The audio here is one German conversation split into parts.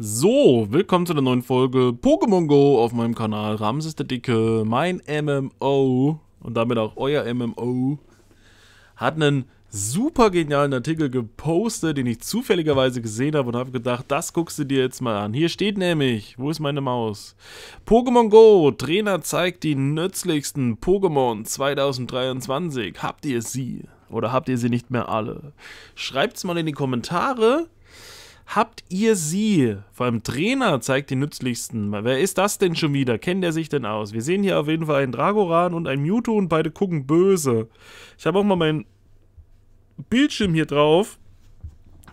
So, willkommen zu der neuen Folge Pokémon Go auf meinem Kanal. Ramses der Dicke, mein MMO und damit auch euer MMO hat einen super genialen Artikel gepostet, den ich zufälligerweise gesehen habe und habe gedacht, das guckst du dir jetzt mal an. Hier steht nämlich, wo ist meine Maus? Pokémon Go, Trainer zeigt die nützlichsten Pokémon 2023. Habt ihr sie? Oder habt ihr sie nicht mehr alle? Schreibt es mal in die Kommentare habt ihr sie? Vor allem Trainer zeigt die nützlichsten. Wer ist das denn schon wieder? Kennt er sich denn aus? Wir sehen hier auf jeden Fall einen Dragoran und einen Mewtwo und beide gucken böse. Ich habe auch mal meinen Bildschirm hier drauf.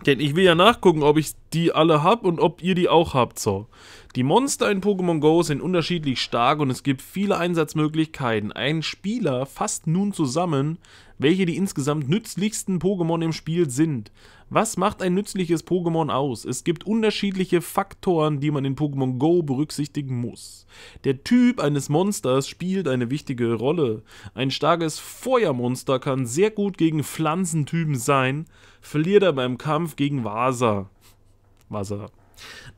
Denn ich will ja nachgucken, ob ich die alle habe und ob ihr die auch habt. So. Die Monster in Pokémon Go sind unterschiedlich stark und es gibt viele Einsatzmöglichkeiten. Ein Spieler fasst nun zusammen, welche die insgesamt nützlichsten Pokémon im Spiel sind. Was macht ein nützliches Pokémon aus? Es gibt unterschiedliche Faktoren, die man in Pokémon Go berücksichtigen muss. Der Typ eines Monsters spielt eine wichtige Rolle. Ein starkes Feuermonster kann sehr gut gegen Pflanzentypen sein, verliert er beim Kampf gegen Vasa. Wasser.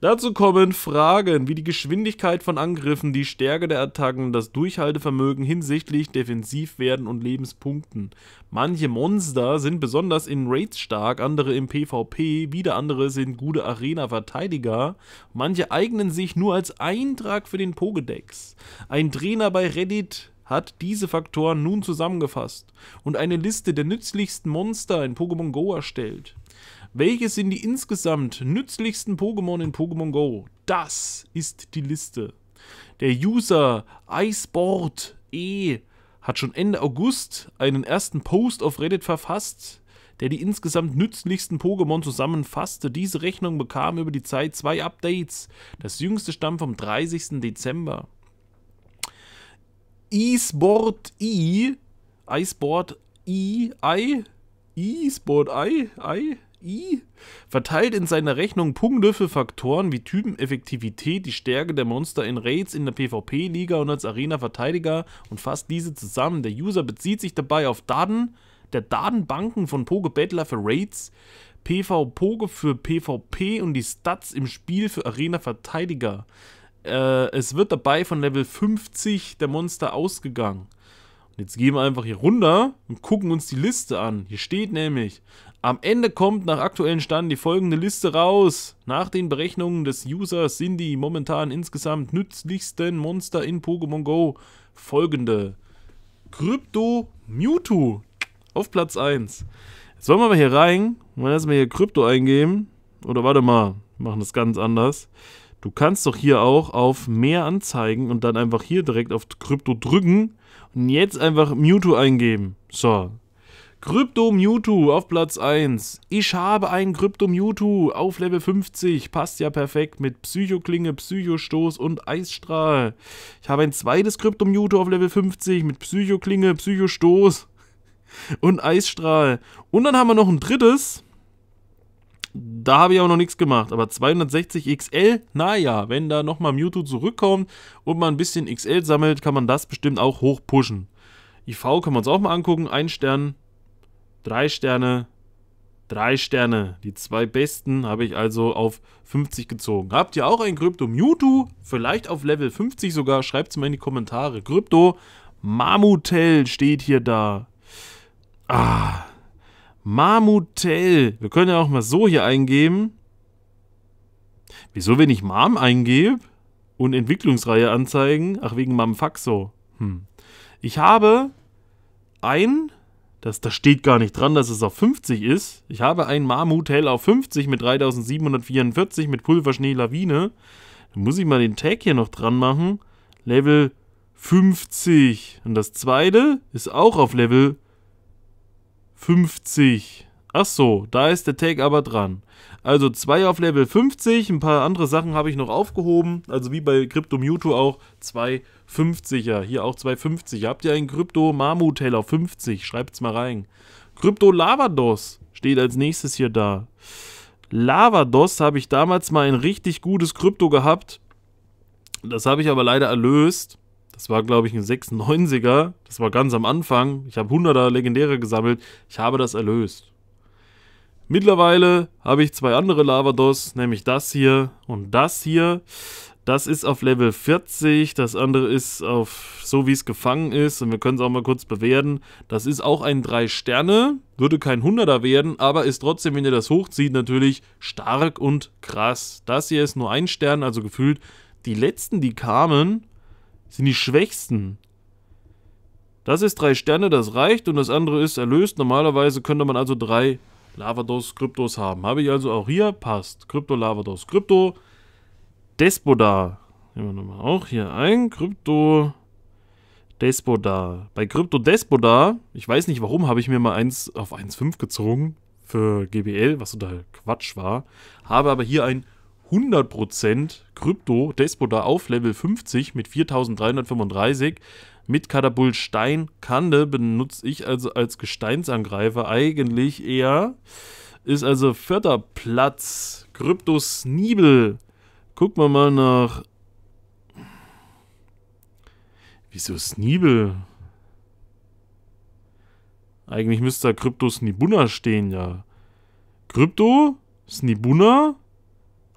Dazu kommen Fragen wie die Geschwindigkeit von Angriffen, die Stärke der Attacken, das Durchhaltevermögen hinsichtlich Defensivwerden und Lebenspunkten. Manche Monster sind besonders in Raids stark, andere im PvP, wieder andere sind gute Arena-Verteidiger. Manche eignen sich nur als Eintrag für den Pokedex. Ein Trainer bei Reddit hat diese Faktoren nun zusammengefasst und eine Liste der nützlichsten Monster in Pokémon Go erstellt. Welche sind die insgesamt nützlichsten Pokémon in Pokémon Go? Das ist die Liste. Der User Iceboard E hat schon Ende August einen ersten Post auf Reddit verfasst, der die insgesamt nützlichsten Pokémon zusammenfasste. Diese Rechnung bekam über die Zeit zwei Updates. Das jüngste stammt vom 30. Dezember. Iceboard E Iceboard e I, I E-Sport I, I, I verteilt in seiner Rechnung Punkte für Faktoren wie Typeneffektivität, die Stärke der Monster in Raids in der PvP-Liga und als Arena-Verteidiger und fasst diese zusammen. Der User bezieht sich dabei auf Daten der Datenbanken von Poke Battler für Raids, PV Poke für PvP und die Stats im Spiel für Arena-Verteidiger. Äh, es wird dabei von Level 50 der Monster ausgegangen. Und jetzt gehen wir einfach hier runter und gucken uns die Liste an. Hier steht nämlich, am Ende kommt nach aktuellen Stand die folgende Liste raus. Nach den Berechnungen des Users sind die momentan insgesamt nützlichsten Monster in Pokémon Go folgende. Krypto Mewtwo auf Platz 1. Jetzt wollen wir mal hier rein und erstmal hier Krypto eingeben. Oder warte mal, wir machen das ganz anders. Du kannst doch hier auch auf mehr anzeigen und dann einfach hier direkt auf Krypto drücken und jetzt einfach Mewtwo eingeben. So. Krypto Mewtwo auf Platz 1. Ich habe ein Krypto Mewtwo auf Level 50. Passt ja perfekt mit Psychoklinge, Psychostoß und Eisstrahl. Ich habe ein zweites Krypto Mewtwo auf Level 50 mit Psychoklinge, Psychostoß und Eisstrahl. Und dann haben wir noch ein drittes da habe ich auch noch nichts gemacht. Aber 260 XL, naja, wenn da nochmal Mewtwo zurückkommt und man ein bisschen XL sammelt, kann man das bestimmt auch hoch pushen. IV kann man uns auch mal angucken. Ein Stern, drei Sterne, drei Sterne. Die zwei besten habe ich also auf 50 gezogen. Habt ihr auch ein Krypto Mewtwo? Vielleicht auf Level 50 sogar? Schreibt es mal in die Kommentare. Krypto Mamutel steht hier da. Ah. Marmutel. Wir können ja auch mal so hier eingeben. Wieso, wenn ich Marm eingebe und Entwicklungsreihe anzeigen? Ach, wegen Mamfaxo. Hm. Ich habe ein, das, das steht gar nicht dran, dass es auf 50 ist. Ich habe ein Marmutel auf 50 mit 3744 mit Pulverschnee Lawine. Dann muss ich mal den Tag hier noch dran machen. Level 50. Und das zweite ist auch auf Level 50. 50. Ach so, da ist der Take aber dran. Also 2 auf Level 50, ein paar andere Sachen habe ich noch aufgehoben, also wie bei Crypto Mewtwo auch 250er, hier auch 250. Habt ihr einen Crypto Mammut Teller 50, es mal rein. Crypto Lavados steht als nächstes hier da. Lavados habe ich damals mal ein richtig gutes Krypto gehabt. Das habe ich aber leider erlöst. Das war, glaube ich, ein 96er. Das war ganz am Anfang. Ich habe 100er Legendäre gesammelt. Ich habe das erlöst. Mittlerweile habe ich zwei andere Lavados, nämlich das hier und das hier. Das ist auf Level 40, das andere ist auf so wie es gefangen ist und wir können es auch mal kurz bewerten. Das ist auch ein 3 Sterne, würde kein 100er werden, aber ist trotzdem, wenn ihr das hochzieht, natürlich stark und krass. Das hier ist nur ein Stern, also gefühlt die letzten, die kamen, sind die Schwächsten. Das ist drei Sterne, das reicht und das andere ist erlöst. Normalerweise könnte man also drei Lavados Kryptos haben. Habe ich also auch hier, passt. Krypto Lavados Krypto. Despoda. Nehmen wir nochmal auch hier ein. Krypto Despoda. Bei Krypto Despoda, ich weiß nicht warum, habe ich mir mal eins auf 1.5 gezogen für GBL, was total Quatsch war. Habe aber hier ein 100% Krypto, Despoda auf Level 50 mit 4335. Mit Katapult Steinkande benutze ich also als Gesteinsangreifer eigentlich eher. Ist also vierter Platz. Krypto Sneebel. Gucken wir mal nach. Wieso Sneebel? Eigentlich müsste da Krypto Snibuna stehen, ja. Krypto? Snibuna?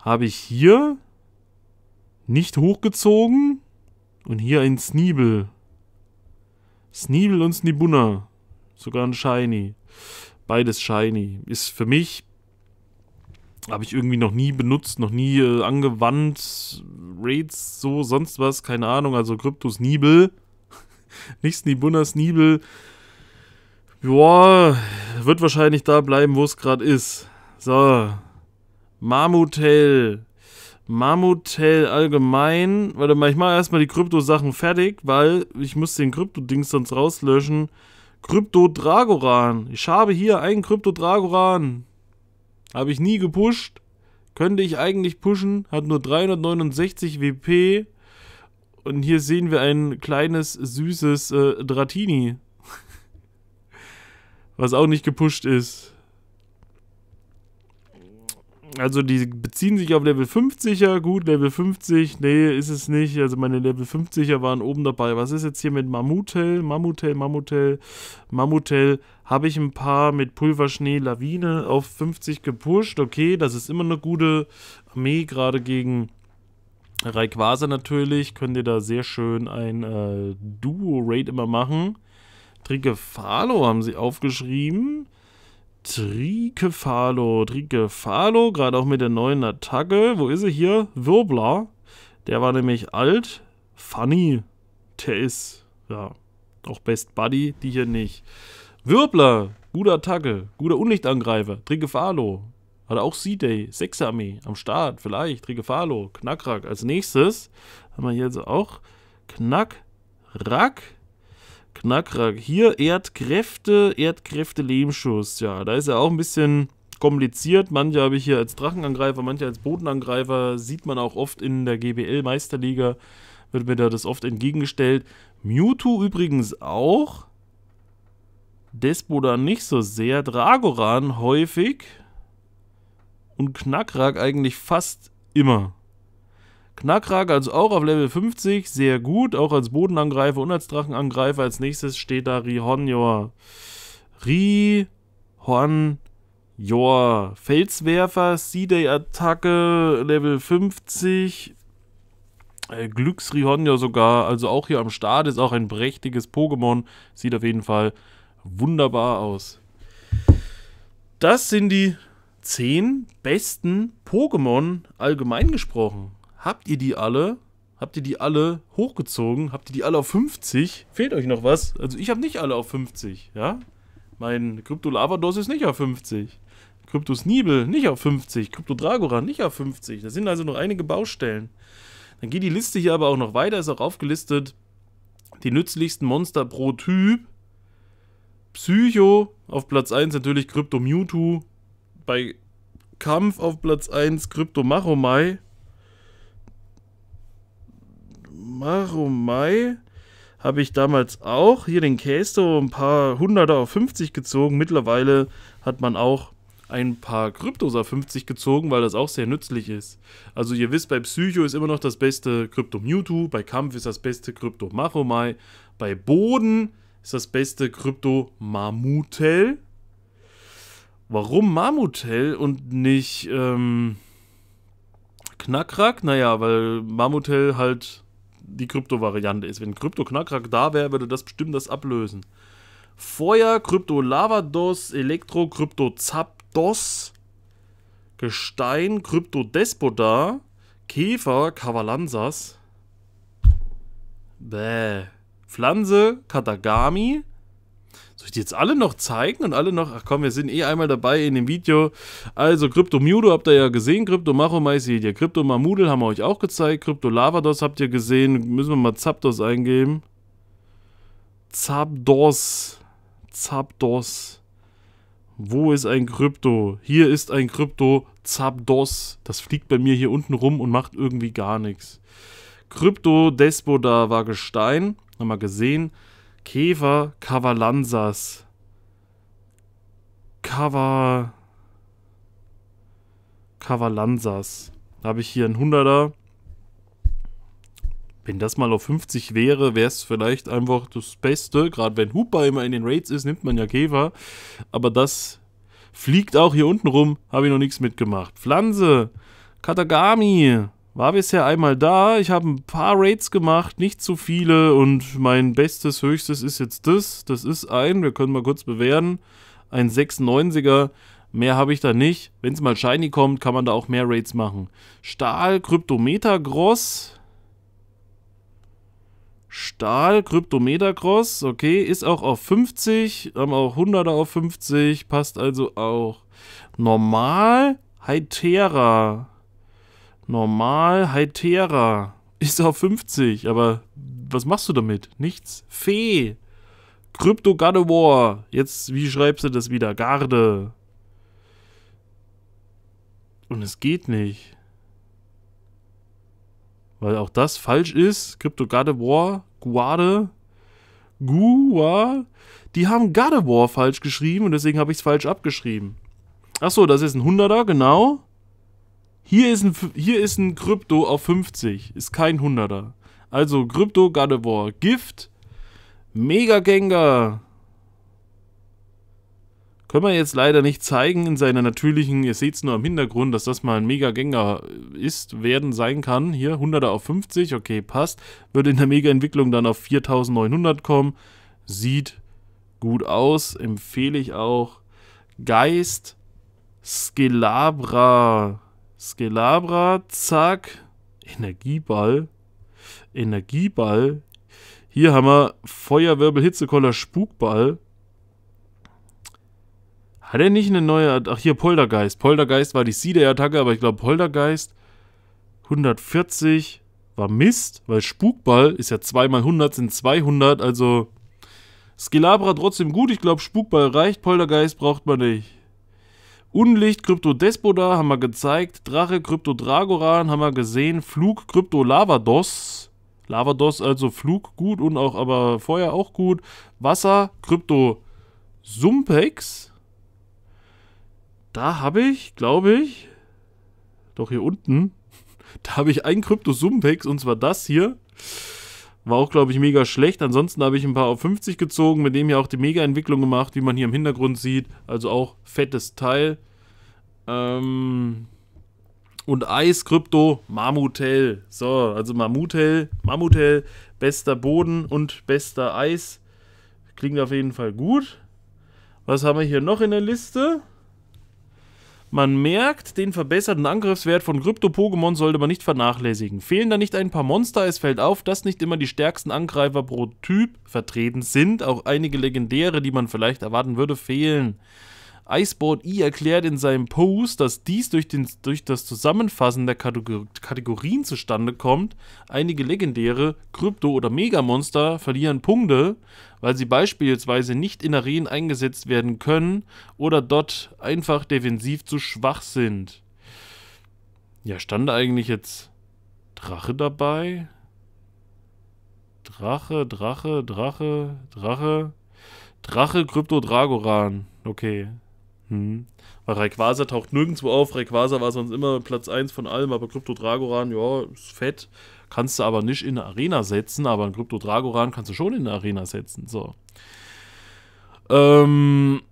habe ich hier nicht hochgezogen und hier ein Sneebel. Sneebel und Snibunna. Sogar ein Shiny. Beides Shiny. Ist für mich, habe ich irgendwie noch nie benutzt, noch nie äh, angewandt. Raids, so, sonst was, keine Ahnung. Also Krypto Sneebel. nicht Snibunna, Sneebel. Boah, wird wahrscheinlich da bleiben, wo es gerade ist. So, Marmutel. Marmutel allgemein. Warte mal, ich mache erstmal die Krypto-Sachen fertig, weil ich muss den Krypto-Dings sonst rauslöschen. Krypto-Dragoran. Ich habe hier einen Krypto-Dragoran. Habe ich nie gepusht. Könnte ich eigentlich pushen. Hat nur 369 WP. Und hier sehen wir ein kleines, süßes äh, Dratini. Was auch nicht gepusht ist also die beziehen sich auf Level 50er, gut, Level 50, nee, ist es nicht. Also meine Level 50er waren oben dabei. Was ist jetzt hier mit Mammutel, Mammutel, Mammutel, Mammutel? Habe ich ein paar mit Pulverschnee, Lawine auf 50 gepusht. Okay, das ist immer eine gute Armee, gerade gegen Rayquaza natürlich. Könnt ihr da sehr schön ein äh, Duo-Raid immer machen. Trigefalo haben sie aufgeschrieben Trikefalo, Trikefalo, gerade auch mit der neuen Attacke. Wo ist er hier? Wirbler. Der war nämlich alt. Funny. Der ist, ja, auch Best Buddy, die hier nicht. Wirbler, gute Attacke, guter Unlichtangreifer. Trikefalo. Hat auch C-Day, 6 am Start, vielleicht. Trikefalo, Knackrack. Als nächstes haben wir hier also auch Knackrack. Knackrack. Hier Erdkräfte, Erdkräfte Lehmschuss. Ja, da ist er auch ein bisschen kompliziert. Manche habe ich hier als Drachenangreifer, manche als Bodenangreifer. Sieht man auch oft in der GBL Meisterliga. Wird mir da das oft entgegengestellt. Mewtwo übrigens auch. Despo da nicht so sehr. Dragoran häufig. Und Knackrack eigentlich fast immer. Knackrag also auch auf Level 50, sehr gut, auch als Bodenangreifer und als Drachenangreifer. Als nächstes steht da Rihonjor. Rihonjor. Felswerfer, C-Day-Attacke, Level 50. Äh, Glücksrihonjor sogar, also auch hier am Start, ist auch ein prächtiges Pokémon. Sieht auf jeden Fall wunderbar aus. Das sind die 10 besten Pokémon allgemein gesprochen. Habt ihr die alle? Habt ihr die alle hochgezogen? Habt ihr die alle auf 50? Fehlt euch noch was? Also ich habe nicht alle auf 50, ja? Mein Krypto Lavados ist nicht auf 50. Krypto Nibel nicht auf 50. Krypto Dragoran nicht auf 50. Da sind also noch einige Baustellen. Dann geht die Liste hier aber auch noch weiter. Ist auch aufgelistet die nützlichsten Monster pro Typ. Psycho auf Platz 1 natürlich Krypto Mewtwo. Bei Kampf auf Platz 1 Krypto Machomai. Maromai habe ich damals auch hier den Käse so ein paar Hunderter auf 50 gezogen. Mittlerweile hat man auch ein paar Kryptos auf 50 gezogen, weil das auch sehr nützlich ist. Also ihr wisst, bei Psycho ist immer noch das beste Krypto Mewtwo, bei Kampf ist das beste Krypto Maromai, bei Boden ist das beste Krypto Mammutel. Warum Mammutel und nicht ähm, Knackrack? Naja, weil Mammutel halt die Krypto-Variante ist. Wenn Krypto-Knackrack da wäre, würde das bestimmt das ablösen. Feuer, Krypto, Lavados, Elektro, Krypto, Zapdos, Gestein, Krypto, Despoda, Käfer, Kavalansas, Bäh. Pflanze, Katagami, soll ich die jetzt alle noch zeigen und alle noch? Ach komm, wir sind eh einmal dabei in dem Video. Also Crypto Mudo habt ihr ja gesehen, Crypto Machomais seht ihr, Crypto Mamudel haben wir euch auch gezeigt, Crypto Lavados habt ihr gesehen, müssen wir mal Zapdos eingeben. Zapdos, Zapdos. Wo ist ein Krypto? Hier ist ein Krypto Zapdos. Das fliegt bei mir hier unten rum und macht irgendwie gar nichts. Krypto Despo, da war Gestein, haben wir gesehen. Käfer Cavalanzas. Cover. Cavalanzas. Da habe ich hier einen 100er. Wenn das mal auf 50 wäre, wäre es vielleicht einfach das Beste. Gerade wenn Hooper immer in den Raids ist, nimmt man ja Käfer. Aber das fliegt auch hier unten rum. Habe ich noch nichts mitgemacht. Pflanze. Katagami. War bisher einmal da, ich habe ein paar Raids gemacht, nicht zu viele und mein bestes, höchstes ist jetzt das. Das ist ein, wir können mal kurz bewerten, ein 96er. Mehr habe ich da nicht. Wenn es mal shiny kommt, kann man da auch mehr Raids machen. Stahl, Kryptometer, Gross, Stahl, Kryptometer, Gross. okay, ist auch auf 50, haben auch 100er auf 50, passt also auch normal. Hytera Normal, Hytera. Ist auf 50, aber was machst du damit? Nichts. Fee. Crypto Gardevoir. Jetzt, wie schreibst du das wieder? Garde. Und es geht nicht. Weil auch das falsch ist. Crypto Gardevoir, Guade, Gua. Die haben Gardevoir falsch geschrieben und deswegen habe ich es falsch abgeschrieben. Achso, das ist ein 100er, genau. Hier ist ein, hier ist ein Krypto auf 50. Ist kein 100er. Also Krypto, God of War, Gift, Megagänger. Können wir jetzt leider nicht zeigen in seiner natürlichen, ihr seht es nur im Hintergrund, dass das mal ein Megagänger äh, ist, werden, sein kann. Hier 100er auf 50, okay, passt. Wird in der Mega-Entwicklung dann auf 4900 kommen. Sieht gut aus, empfehle ich auch. Geist, Skelabra. Skelabra, zack. Energieball. Energieball. Hier haben wir Feuerwirbel, Hitzekoller, Spukball. Hat er nicht eine neue... Ach, hier Poltergeist. Poltergeist war die Seeder-Attacke, aber ich glaube Poltergeist 140 war Mist, weil Spukball ist ja 2 x 100 sind 200, also Skelabra trotzdem gut. Ich glaube, Spukball reicht, Poltergeist braucht man nicht. Unlicht, Krypto Despoda haben wir gezeigt. Drache, Krypto Dragoran haben wir gesehen. Flug, Krypto Lavados. Lavados also Flug gut und auch aber Feuer auch gut. Wasser, Krypto Sumpex. Da habe ich, glaube ich, doch hier unten, da habe ich ein Krypto Sumpex und zwar das hier. War auch, glaube ich, mega schlecht. Ansonsten habe ich ein paar auf 50 gezogen, mit dem ja auch die Mega-Entwicklung gemacht, wie man hier im Hintergrund sieht. Also auch fettes Teil. Ähm und Eis, Krypto, Mammutel. So, also Mammutel, Mammutel, bester Boden und bester Eis. Klingt auf jeden Fall gut. Was haben wir hier noch in der Liste? Man merkt, den verbesserten Angriffswert von Krypto-Pokémon sollte man nicht vernachlässigen. Fehlen da nicht ein paar Monster, es fällt auf, dass nicht immer die stärksten Angreifer pro Typ vertreten sind. Auch einige Legendäre, die man vielleicht erwarten würde, fehlen. Iceboard E erklärt in seinem Post, dass dies durch, den, durch das Zusammenfassen der Kategor Kategorien zustande kommt. Einige legendäre Krypto- oder Megamonster verlieren Punkte, weil sie beispielsweise nicht in Arenen eingesetzt werden können oder dort einfach defensiv zu schwach sind. Ja, stand eigentlich jetzt Drache dabei? Drache, Drache, Drache, Drache. Drache, Krypto, Dragoran. Okay. Hm. Weil Rayquaza taucht nirgendwo auf. Rayquaza war sonst immer Platz 1 von allem, aber Krypto Dragoran, ja, ist fett. Kannst du aber nicht in eine Arena setzen, aber ein Krypto Dragoran kannst du schon in eine Arena setzen. So. Ähm.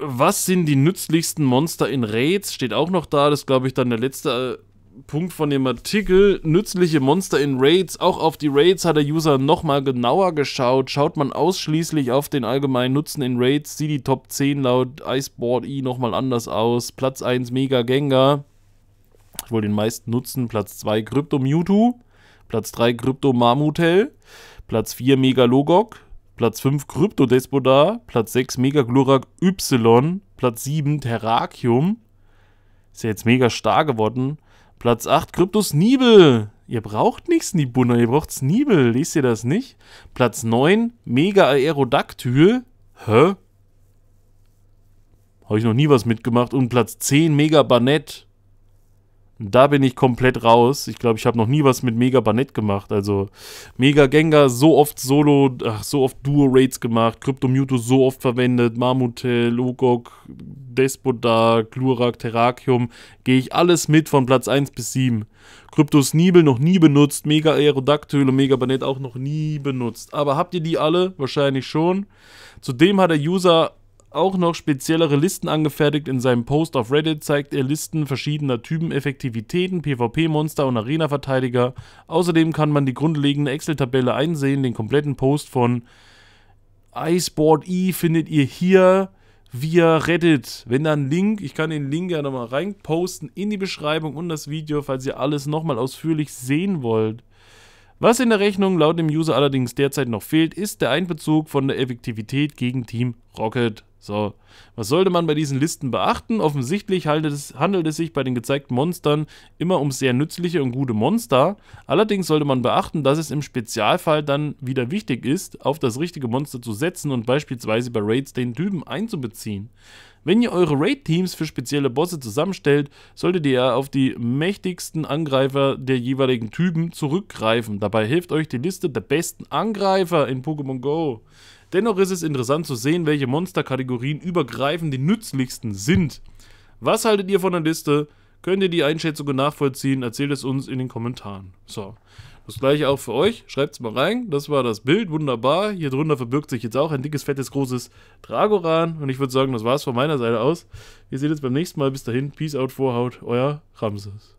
Was sind die nützlichsten Monster in Raids? Steht auch noch da. Das glaube ich, dann der letzte äh, Punkt von dem Artikel, nützliche Monster in Raids. Auch auf die Raids hat der User nochmal genauer geschaut. Schaut man ausschließlich auf den allgemeinen Nutzen in Raids, sieht die Top 10 laut Iceboard E nochmal anders aus. Platz 1 Mega Gengar, wohl den meisten Nutzen. Platz 2 Crypto Mewtwo, Platz 3 Crypto Marmutel, Platz 4 Mega Logok, Platz 5 Crypto Despodar, Platz 6 Mega Glurak Y, Platz 7 Terrakium. Ist ja jetzt mega stark geworden. Platz 8, Kryptos Nibel. Ihr braucht nichts, Snibunder, ihr braucht Snibel. Lest ihr das nicht? Platz 9, Mega Aerodactyl. Hä? Habe ich noch nie was mitgemacht. Und Platz 10, Mega Banett. Da bin ich komplett raus. Ich glaube, ich habe noch nie was mit Mega Banett gemacht. Also Mega Gengar so oft Solo, ach, so oft Duo-Raids gemacht, Crypto Mewtwo so oft verwendet, Marmutel, Logok, Despodar, Glurak, Terrakium. Gehe ich alles mit von Platz 1 bis 7. Kryptos Nibel noch nie benutzt, Mega Aerodactyl und Mega Banett auch noch nie benutzt. Aber habt ihr die alle? Wahrscheinlich schon. Zudem hat der User auch noch speziellere Listen angefertigt. In seinem Post auf Reddit zeigt er Listen verschiedener Typen, Effektivitäten, PvP-Monster und Arena-Verteidiger. Außerdem kann man die grundlegende Excel-Tabelle einsehen. Den kompletten Post von Iceboard E findet ihr hier via Reddit. Wenn da ein Link, ich kann den Link ja nochmal reinposten in die Beschreibung und das Video, falls ihr alles nochmal ausführlich sehen wollt. Was in der Rechnung laut dem User allerdings derzeit noch fehlt, ist der Einbezug von der Effektivität gegen Team Rocket. So, was sollte man bei diesen Listen beachten? Offensichtlich es, handelt es sich bei den gezeigten Monstern immer um sehr nützliche und gute Monster. Allerdings sollte man beachten, dass es im Spezialfall dann wieder wichtig ist, auf das richtige Monster zu setzen und beispielsweise bei Raids den Typen einzubeziehen. Wenn ihr eure Raid-Teams für spezielle Bosse zusammenstellt, solltet ihr auf die mächtigsten Angreifer der jeweiligen Typen zurückgreifen. Dabei hilft euch die Liste der besten Angreifer in Pokémon Go. Dennoch ist es interessant zu sehen, welche Monsterkategorien übergreifend die nützlichsten sind. Was haltet ihr von der Liste? Könnt ihr die Einschätzungen nachvollziehen? Erzählt es uns in den Kommentaren. So. Das gleiche auch für euch. Schreibt es mal rein. Das war das Bild. Wunderbar. Hier drunter verbirgt sich jetzt auch ein dickes, fettes, großes Dragoran. Und ich würde sagen, das war es von meiner Seite aus. Wir sehen uns beim nächsten Mal. Bis dahin. Peace out, Vorhaut. Euer Ramses.